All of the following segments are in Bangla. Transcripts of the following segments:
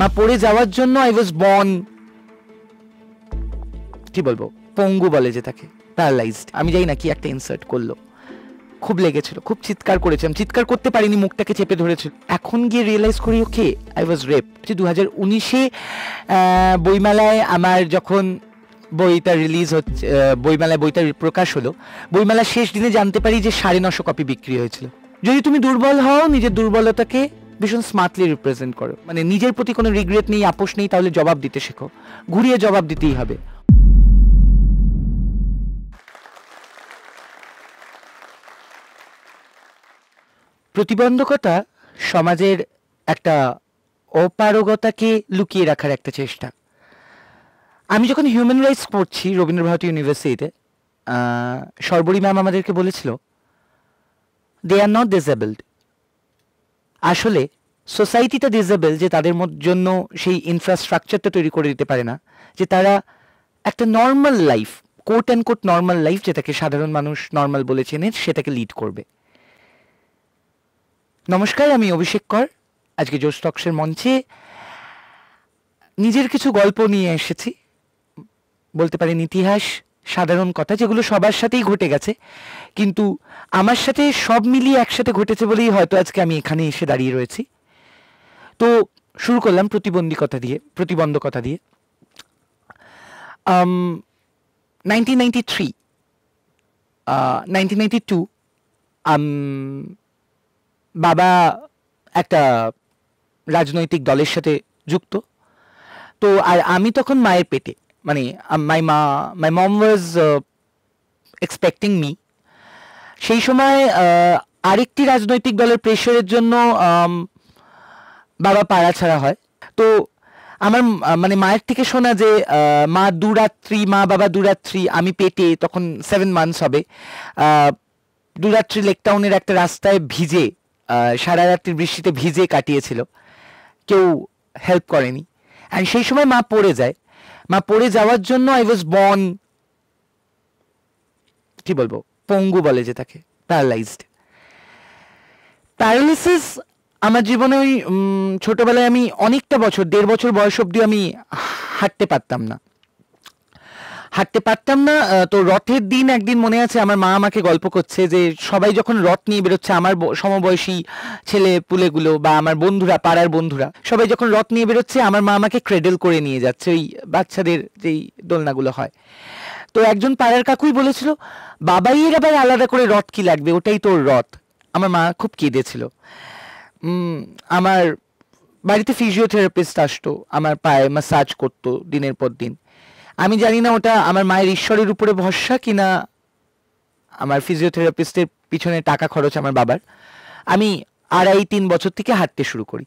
মা পড়ে যাওয়ার জন্য আই ওয়াজ বর্ন কি বলবো পঙ্গু বলে যে তাকে প্যারালাইজড আমি জানি না কি একটা ইনসার্ট করলো খুব লেগেছিল খুব চিৎকার করেছিলাম চিৎকার করতে পারিনি মুখটাকে চেপে ধরেছিল এখন গিয়ে রিয়েলাইজ করি ওকে আই ওয়াজ রেপ দু হাজার উনিশে বইমেলায় আমার যখন বইটা রিলিজ হচ্ছে বইমেলায় বইটা প্রকাশ হলো বইমেলার শেষ দিনে জানতে পারি যে সাড়ে নশো কপি বিক্রি হয়েছিল যদি তুমি দুর্বল হও নিজের দুর্বলতাকে ভীষণ স্মার্টলি রিপ্রেজেন্ট করো মানে নিজের প্রতি কোনো রিগ্রেট নেই আপোষ নেই তাহলে জবাব দিতে শেখো ঘুরিয়ে জবাব দিতেই হবে প্রতিবন্ধকতা সমাজের একটা অপারগতাকে লুকিয়ে রাখার একটা চেষ্টা আমি যখন হিউম্যান রাইটস পড়ছি ভারতী ইউনিভার্সিটিতে সর্বরী ম্যাম আমাদেরকে বলেছিল দে আর নট ডিসেবলড আসলে সোসাইটিটা ডিজেবল যে তাদের জন্য সেই ইনফ্রাস্ট্রাকচারটা তৈরি করে দিতে পারে না যে তারা একটা normal life quote and quote normal life যেটাকে সাধারণ মানুষ নর্মাল বলে চেনে সেটাকে লিড করবে নমস্কার আমি অভিষেক কর আজকে জোশ টক্সের মঞ্চে নিজের কিছু গল্প নিয়ে এসেছি বলতে পারেন ইতিহাস সাধারণ কথা যেগুলো সবার সাথেই ঘটে গেছে কিন্তু আমার সাথে সব মিলিয়ে একসাথে ঘটেছে বলেই হয়তো আজকে আমি এখানে এসে দাঁড়িয়ে রয়েছি তো শুরু করলাম প্রতিবন্ধকতা দিয়ে প্রতিবন্ধকতা দিয়ে nineteen ninety three nineteen ninety two বাবা একটা রাজনৈতিক দলের সাথে যুক্ত তো আর আমি তখন মায়ের পেটে মানে মাই মা মাই মম ওয়াজ এক্সপেক্টিং মি সেই সময় আরেকটি রাজনৈতিক দলের প্রেশারের জন্য বাবা পাড়া ছাড়া হয় তো আমার মানে মায়ের থেকে শোনা যে মা দুরাত্রি মা বাবা দুরাত্রি আমি পেটে তখন সেভেন মান্থস হবে দুরাত্রি লেকটাউনের একটা রাস্তায় ভিজে সারা রাত্রি বৃষ্টিতে ভিজে কাটিয়েছিল কেউ হেল্প করেনি অ্যান্ড সেই সময় মা পড়ে যায় মা পড়ে যাওয়ার জন্য আই ওয়াজ বর্ন কি বলবো পঙ্গু বলে যে তাকে প্যারালাইজড প্যারালিসিস আমার জীবনে ওই ছোটবেলায় আমি অনেকটা বছর দেড় বছর বয়স অবধি আমি হাঁটতে পারতাম না হাঁটতে পারতাম না তো রথের দিন একদিন মনে আছে আমার মা আমাকে গল্প করছে যে সবাই যখন রথ নিয়ে বেরোচ্ছে আমার সমবয়সী ছেলে পুলেগুলো বা আমার বন্ধুরা পাড়ার বন্ধুরা সবাই যখন রথ নিয়ে বেরোচ্ছে আমার মা আমাকে ক্রেডেল করে নিয়ে যাচ্ছে ওই বাচ্চাদের যেই দোলনাগুলো হয় তো একজন পাড়ার কাকুই বলেছিল বাবাই এর আবার আলাদা করে রথ কি লাগবে ওটাই তোর রথ আমার মা খুব কেঁদেছিল আমার বাড়িতে ফিজিওথেরাপিস্ট আসতো আমার পায়ে মাসাজ করতো দিনের পর দিন আমি জানি না ওটা আমার মায়ের ঈশ্বরের উপরে ভরসা কিনা আমার ফিজিওথেরাপিস্টের পিছনে টাকা খরচ আমার বাবার আমি আড়াই তিন বছর থেকে হাঁটতে শুরু করি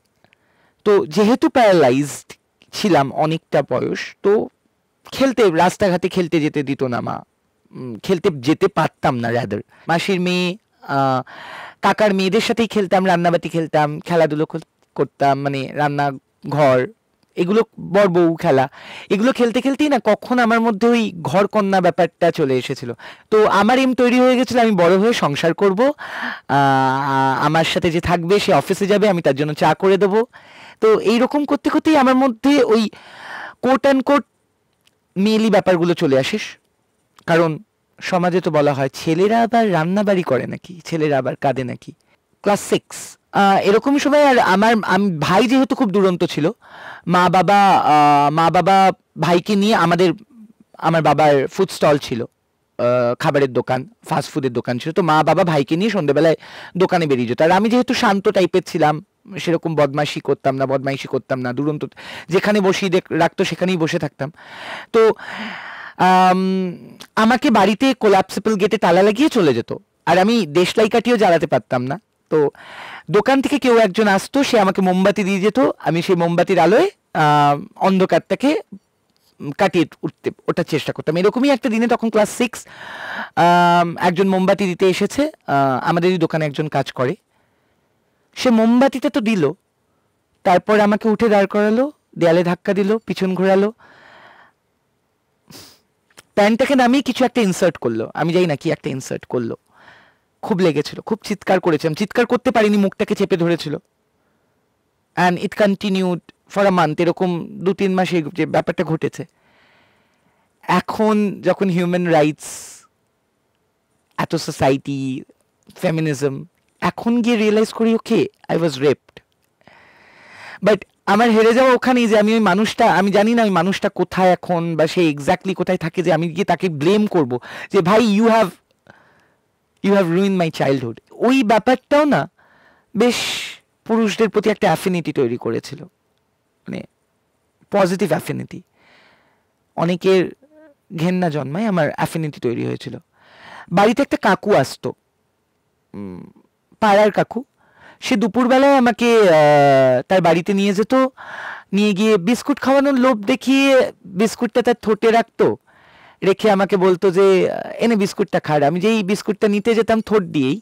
তো যেহেতু প্যারালাইজড ছিলাম অনেকটা বয়স তো খেলতে রাস্তাঘাটে খেলতে যেতে দিত না মা খেলতে যেতে পারতাম না রাদার মাসির মেয়ে কাকার মেয়েদের সাথেই খেলতাম রান্নাবাটি খেলতাম খেলাধুলো করতাম মানে রান্না ঘর এগুলো বর বউ খেলা এগুলো খেলতে খেলতেই না কখন আমার মধ্যে ওই কন্যা ব্যাপারটা চলে এসেছিল তো আমার এম তৈরি হয়ে গেছিলো আমি বড় হয়ে সংসার করব আমার সাথে যে থাকবে সে অফিসে যাবে আমি তার জন্য চা করে দেবো তো এই রকম করতে করতেই আমার মধ্যে ওই কোট অ্যান্ড কোট মেয়েলি ব্যাপারগুলো চলে আসিস কারণ সমাজে তো বলা হয় ছেলেরা আবার রান্নাবাড়ি করে নাকি ছেলেরা আবার কাঁদে নাকি ক্লাস সিক্স এরকম সময় আর আমার আমি ভাই যেহেতু খুব দুরন্ত ছিল মা বাবা মা বাবা ভাইকে নিয়ে আমাদের আমার বাবার ফুড স্টল ছিল খাবারের দোকান ফাস্ট ফুডের দোকান ছিল তো মা বাবা ভাইকে নিয়ে সন্ধ্যেবেলায় দোকানে বেরিয়ে যেত আর আমি যেহেতু শান্ত টাইপের ছিলাম সেরকম বদমাইশি করতাম না বদমাইশি করতাম না দুরন্ত যেখানে বসিয়ে রাখতো সেখানেই বসে থাকতাম তো আমাকে বাড়িতে কোলাপসিবল গেটে তালা লাগিয়ে চলে যেত আর আমি দেশলাই কাটিয়েও জ্বালাতে পারতাম না তো দোকান থেকে কেউ একজন আসতো সে আমাকে মোমবাতি দিয়ে যেত আমি সেই মোমবাতির আলোয় অন্ধকারটাকে কাটিয়ে উঠতে ওঠার চেষ্টা করতাম এরকমই একটা দিনে তখন ক্লাস সিক্স একজন মোমবাতি দিতে এসেছে আমাদেরই দোকানে একজন কাজ করে সে মোমবাতিটা তো দিল তারপর আমাকে উঠে দাঁড় করালো দেয়ালে ধাক্কা দিল পিছন ঘোরালো প্যান্টটাকে নামিয়ে কিছু একটা ইনসার্ট করলো আমি জানি না কি একটা ইনসার্ট করলো খুব লেগেছিল খুব চিৎকার করেছিলাম চিৎকার করতে পারিনি মুখটাকে চেপে ধরেছিল and it continued for a month এরকম দু তিন মাস এই যে ব্যাপারটা ঘটেছে এখন যখন হিউম্যান রাইটস এত সোসাইটি ফেমিনিজম এখন গিয়ে রিয়েলাইজ করি okay I was raped but আমার হেরে যাওয়া ওখানেই যে আমি ওই মানুষটা আমি জানি না ওই মানুষটা কোথায় এখন বা সে এক্স্যাক্টলি কোথায় থাকে যে আমি গিয়ে তাকে ব্লেম করব যে ভাই you have you have ruin my childhood ওই ব্যাপারটাও না বেশ পুরুষদের প্রতি একটা অ্যাফিনিটি তৈরি করেছিল মানে পজিটিভ অ্যাফিনিটি অনেকের ঘেন্না জন্মায় আমার অ্যাফিনিটি তৈরি হয়েছিল বাড়িতে একটা কাকু আসতো পাড়ার কাকু সে দুপুরবেলায় আমাকে তার বাড়িতে নিয়ে যেত নিয়ে গিয়ে বিস্কুট খাওয়ানোর লোভ দেখিয়ে বিস্কুটটা তার ঠোঁটে রাখতো রেখে আমাকে বলতো যে এনে বিস্কুটটা খাড় আমি যেই বিস্কুটটা নিতে যেতাম থোট দিয়েই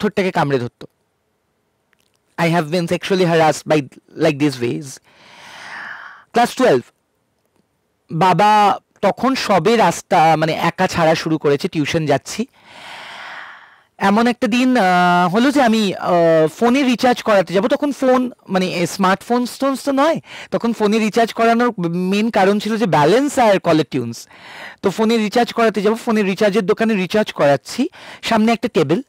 থোটটাকে কামড়ে ধরতো I have been sexually harass by like this ways class twelve বাবা তখন সবে রাস্তা মানে একা ছাড়া শুরু করেছে টিউশন যাচ্ছি এমন একটা দিন হলো যে আমি ফোনে রিচার্জ করাতে যাব তখন ফোন মানে স্মার্টফোন স্টোনস তো নয় তখন ফোনে রিচার্জ করানোর মেন কারণ ছিল যে ব্যালেন্স আর কলার টিউনস তো ফোনে রিচার্জ করাতে যাব ফোনে রিচার্জের দোকানে রিচার্জ করাচ্ছি সামনে একটা টেবিল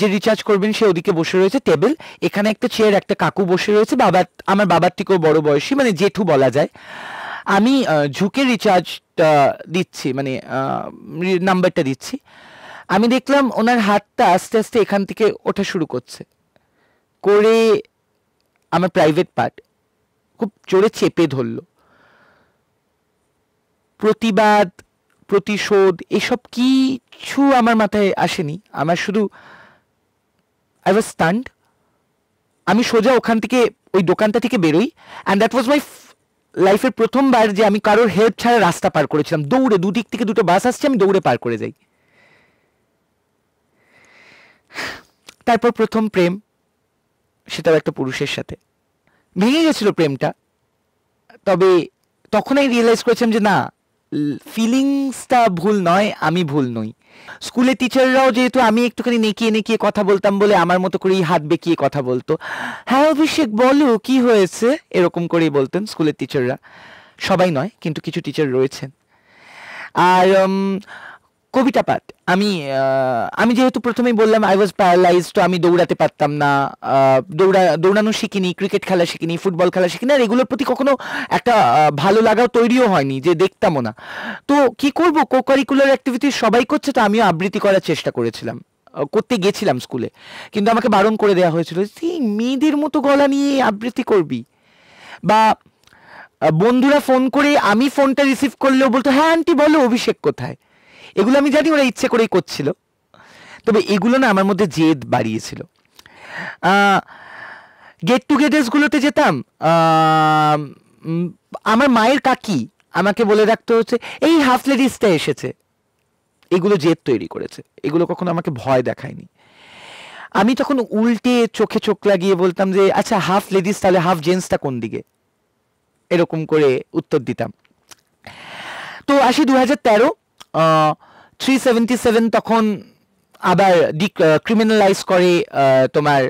যে রিচার্জ করবেন সে ওদিকে বসে রয়েছে টেবিল এখানে একটা চেয়ার একটা কাকু বসে রয়েছে বাবা আমার বাবার থেকেও বড় বয়সী মানে জেঠু বলা যায় আমি ঝুঁকে রিচার্জটা দিচ্ছি মানে নাম্বারটা দিচ্ছি আমি দেখলাম ওনার হাতটা আস্তে আস্তে এখান থেকে ওঠা শুরু করছে করে আমার প্রাইভেট পার্ট খুব জোরে চেপে ধরল প্রতিবাদ প্রতিশোধ এসব কিছু আমার মাথায় আসেনি আমার শুধু আই ওয়াজ স্টান্ড আমি সোজা ওখান থেকে ওই দোকানটা থেকে বেরোই অ্যান্ড দ্যাট ওয়াজ মাই লাইফের প্রথমবার যে আমি কারোর হেল্প ছাড়া রাস্তা পার করেছিলাম দৌড়ে দুদিক থেকে দুটো বাস আসছে আমি দৌড়ে পার করে যাই তারপর প্রথম প্রেম সেটাও একটা পুরুষের সাথে ভেঙে গেছিল প্রেমটা তবে তখনই রিয়েলাইজ করেছিলাম যে না ফিলিংসটা ভুল নয় আমি ভুল নই স্কুলে টিচাররাও যেহেতু আমি একটুখানি নেকিয়ে নেকিয়ে কথা বলতাম বলে আমার মতো করেই হাত বেঁকিয়ে কথা বলতো হ্যাঁ অভিষেক বলো কি হয়েছে এরকম করেই বলতেন স্কুলের টিচাররা সবাই নয় কিন্তু কিছু টিচার রয়েছেন আর কবিতা পাঠ আমি আমি যেহেতু প্রথমেই বললাম আই ওয়াজ প্যারালাইজ তো আমি দৌড়াতে পারতাম না দৌড়া দৌড়ানো শিখিনি ক্রিকেট খেলা শিখিনি ফুটবল খেলা শিখিনি আর এগুলোর প্রতি কখনো একটা ভালো লাগাও তৈরিও হয়নি যে দেখতামও না তো কি করব কো কারিকুলার অ্যাক্টিভিটি সবাই করছে তো আমিও আবৃত্তি করার চেষ্টা করেছিলাম করতে গেছিলাম স্কুলে কিন্তু আমাকে বারণ করে দেওয়া হয়েছিল সেই মেয়েদের মতো গলা নিয়ে আবৃত্তি করবি বা বন্ধুরা ফোন করে আমি ফোনটা রিসিভ করলেও বলতো হ্যাঁ আন্টি বলো অভিষেক কোথায় এগুলো আমি জানি ওরা ইচ্ছে করেই করছিল তবে এগুলো না আমার মধ্যে জেদ বাড়িয়েছিল গেট টু যেতাম আমার মায়ের কাকি আমাকে বলে রাখতে হচ্ছে এই হাফ লেডিসটা এসেছে এগুলো জেদ তৈরি করেছে এগুলো কখনো আমাকে ভয় দেখায়নি আমি তখন উল্টে চোখে চোখ লাগিয়ে বলতাম যে আচ্ছা হাফ লেডিস তাহলে হাফ জেন্টসটা কোন দিকে এরকম করে উত্তর দিতাম তো আসি দু হাজার তেরো থ্রি সেভেন্টি সেভেন তখন আবার ডি ক্রিমিনালাইজ করে তোমার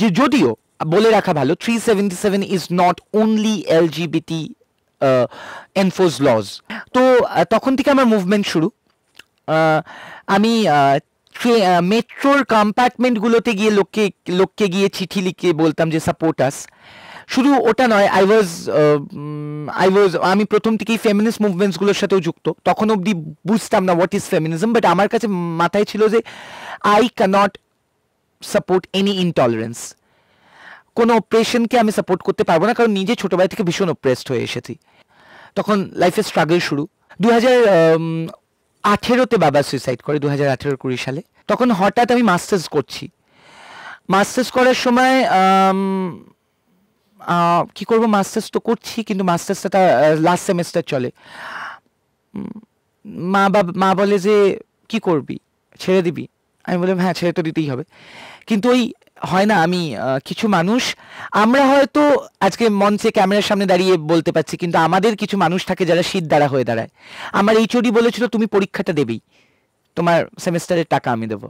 যে যদিও বলে রাখা ভালো three seventy seven is not only LGBT enforce laws তো তখন থেকে আমার মুভমেন্ট শুরু আমি মেট্রোর কম্পার্টমেন্টগুলোতে গিয়ে লোককে লোককে গিয়ে চিঠি লিখে বলতাম যে সাপোর্ট আস শুধু ওটা নয় আই ওয়াজ আই ওয়াজ আমি প্রথম থেকেই ফেমিনিস্ট মুভমেন্টসগুলোর সাথেও যুক্ত তখন অবধি বুঝতাম না হোয়াট ইজ ফেমিনিজম বাট আমার কাছে মাথায় ছিল যে I cannot support any intolerance কোনো অপারেশনকে আমি সাপোর্ট করতে পারবো না কারণ নিজে ছোটোবেলা থেকে ভীষণ অপ্রেসড হয়ে এসেছি তখন লাইফের স্ট্রাগল শুরু দু হাজার আঠেরোতে বাবা সুইসাইড করে দু হাজার আঠেরো কুড়ি সালে তখন হঠাৎ আমি মাস্টার্স করছি মাস্টার্স করার সময় কি করব মাস্টার্স তো করছি কিন্তু মাস্টার্সটা লাস্ট সেমেস্টার চলে মা বাবা মা বলে যে কি করবি ছেড়ে দিবি আমি বললাম হ্যাঁ ছেড়ে তো দিতেই হবে কিন্তু ওই হয় না আমি কিছু মানুষ আমরা হয়তো আজকে মঞ্চে ক্যামেরার সামনে দাঁড়িয়ে বলতে পারছি কিন্তু আমাদের কিছু মানুষ থাকে যারা শীত দ্বারা হয়ে দাঁড়ায় আমার এইচওডি বলেছিল তুমি পরীক্ষাটা দেবেই তোমার সেমেস্টারের টাকা আমি দেবো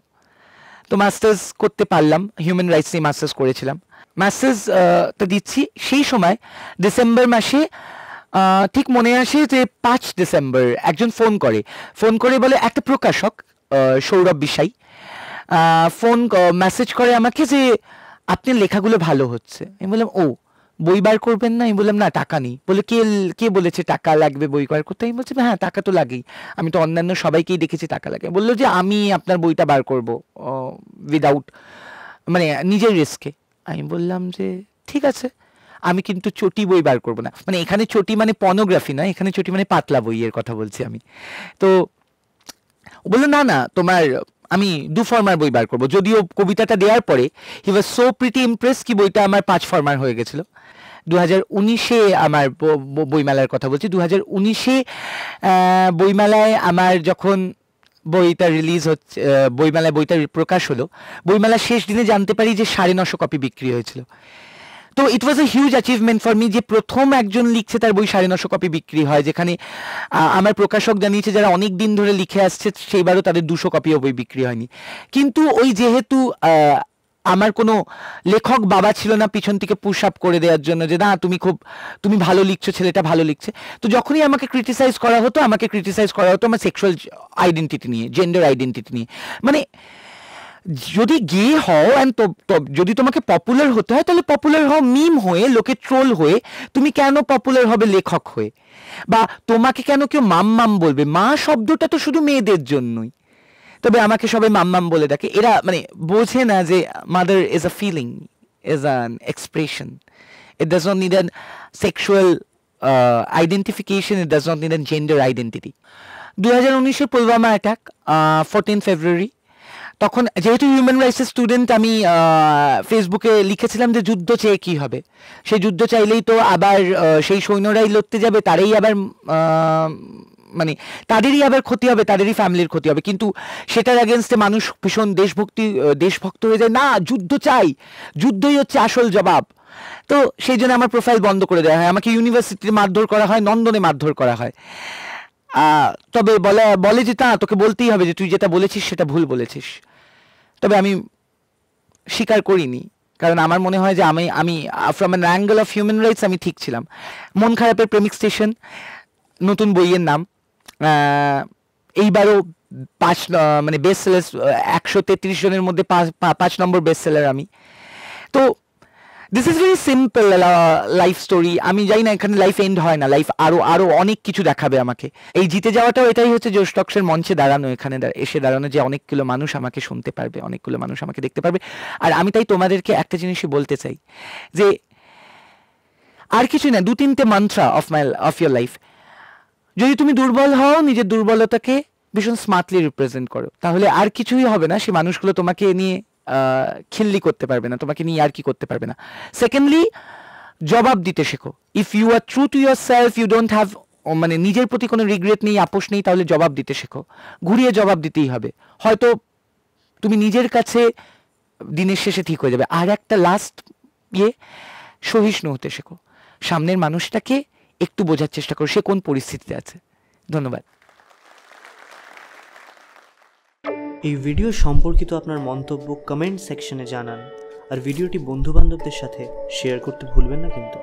তো মাস্টার্স করতে পারলাম হিউম্যান রাইটস নিয়ে মাস্টার্স করেছিলাম মাস্টার্স তো দিচ্ছি সেই সময় ডিসেম্বর মাসে ঠিক মনে আসে যে পাঁচ ডিসেম্বর একজন ফোন করে ফোন করে বলে একটা প্রকাশক সৌরভ বিশাই ফোন মেসেজ করে আমাকে যে আপনার লেখাগুলো ভালো হচ্ছে আমি বললাম ও বই বার করবেন না আমি বললাম না টাকা নেই বলে কে কে বলেছে টাকা লাগবে বই বার করতে আমি বলছি হ্যাঁ টাকা তো লাগেই আমি তো অন্যান্য সবাইকেই দেখেছি টাকা লাগে বললো যে আমি আপনার বইটা বার করব উইদাউট মানে নিজের রিস্কে আমি বললাম যে ঠিক আছে আমি কিন্তু চটি বই বার করব না মানে এখানে চটি মানে পর্নোগ্রাফি নয় এখানে চটি মানে পাতলা বইয়ের কথা বলছি আমি তো বললো না না তোমার আমি দু ফর্মার বই বার করবো যদিও কবিতাটা দেওয়ার পরে he was so pretty impress কি বইটা আমার পাঁচ ফর্মার হয়ে গেছিলো দু হাজার উনিশে আমার বইমেলার কথা বলছি দু হাজার উনিশে বইমেলায় আমার যখন বইটা রিলিজ হচ্ছে বইমেলায় বইটা প্রকাশ হলো বইমেলার শেষ দিনে জানতে পারি যে সাড়ে নশো কপি বিক্রি হয়েছিল তো it was a huge achievement for me যে প্রথম একজন লিখছে তার বই সাড়ে নশো কপি বিক্রি হয় যেখানে আমার প্রকাশক জানিয়েছে যারা অনেক দিন ধরে লিখে আসছে সেইবারও তাদের দুশো কপিও বই বিক্রি হয়নি কিন্তু ওই যেহেতু আমার কোনো লেখক বাবা ছিল না পিছন থেকে পুশ আপ করে দেওয়ার জন্য যে না তুমি খুব তুমি ভালো লিখছো ছেলেটা ভালো লিখছে তো যখনই আমাকে ক্রিটিসাইজ করা হতো আমাকে ক্রিটিসাইজ করা হতো আমার সেক্সুয়াল আইডেন্টিটি নিয়ে জেন্ডার আইডেন্টিটি নিয়ে মানে যদি গে হও অ্যান্ড যদি তোমাকে পপুলার হতে হয় তাহলে পপুলার হও মিম হয়ে লোকে ট্রোল হয়ে তুমি কেন পপুলার হবে লেখক হয়ে বা তোমাকে কেন কেউ মাম্মাম বলবে মা শব্দটা তো শুধু মেয়েদের জন্যই তবে আমাকে সবাই মাম্মাম বলে ডাকে এরা মানে বোঝে না যে mother is a feeling is an expression it does not need an sexual identification it does not need an gender identity দু হাজার উনিশের পুলওয়ামা অ্যাটাক ফোরটিন ফেব্রুয়ারি তখন যেহেতু হিউম্যান রাইটসের স্টুডেন্ট আমি ফেসবুকে লিখেছিলাম যে যুদ্ধ চেয়ে কী হবে সেই যুদ্ধ চাইলেই তো আবার সেই সৈন্যরাই লড়তে যাবে তারাই আবার মানে তাদেরই আবার ক্ষতি হবে তাদেরই ফ্যামিলির ক্ষতি হবে কিন্তু সেটার অ্যাগেনস্টে মানুষ ভীষণ দেশভক্তি দেশভক্ত হয়ে যায় না যুদ্ধ চাই যুদ্ধই হচ্ছে আসল জবাব তো সেই জন্য আমার প্রোফাইল বন্ধ করে দেওয়া হয় আমাকে ইউনিভার্সিটিতে মারধর করা হয় নন্দনে মারধর করা হয় তবে বলে বলে যে তা তোকে বলতেই হবে যে তুই যেটা বলেছিস সেটা ভুল বলেছিস তবে আমি স্বীকার করিনি কারণ আমার মনে হয় যে আমি আমি from an angle of human rights আমি ঠিক ছিলাম মন খারাপের প্রেমিক স্টেশন নতুন বইয়ের নাম এইবারও পাঁচ মানে বেস্ট সেলার একশো তেত্রিশ জনের মধ্যে পাঁচ পাঁচ নম্বর বেস্ট সেলার আমি তো this is very simple life story আমি জানি না এখানে লাইফ এন্ড হয় না লাইফ আরো আরো অনেক কিছু দেখাবে আমাকে এই জিতে যাওয়াটাও এটাই হচ্ছে জোশ স্টকসের মঞ্চে দাঁড়ানো এখানে এসে দাঁড়ানো যে অনেকগুলো মানুষ আমাকে শুনতে পারবে অনেকগুলো মানুষ আমাকে দেখতে পারবে আর আমি তাই তোমাদেরকে একটা জিনিসই বলতে চাই যে আর কিছুই না দু তিনটে mantra of my of your life যদি তুমি দুর্বল হও নিজের দুর্বলতাকে ভীষণ স্মার্টলি রিপ্রেজেন্ট করো তাহলে আর কিছুই হবে না সে মানুষগুলো তোমাকে নিয়ে খিল্লি করতে পারবে না তোমাকে নিয়ে আর কি করতে পারবে না সেকেন্ডলি জবাব দিতে শেখো if you are true to yourself you don't have মানে নিজের প্রতি কোনো রিগ্রেট নেই আপোষ নেই তাহলে জবাব দিতে শেখো ঘুরিয়ে জবাব দিতেই হবে হয়তো তুমি নিজের কাছে দিনের শেষে ঠিক হয়ে যাবে আর একটা লাস্ট ইয়ে সহিষ্ণু হতে শেখো সামনের মানুষটাকে একটু বোঝার চেষ্টা করো সে কোন পরিস্থিতিতে আছে ধন্যবাদ এই ভিডিও সম্পর্কিত আপনার মন্তব্য কমেন্ট সেকশনে জানান আর ভিডিওটি বন্ধুবান্ধবদের সাথে শেয়ার করতে ভুলবেন না কিন্তু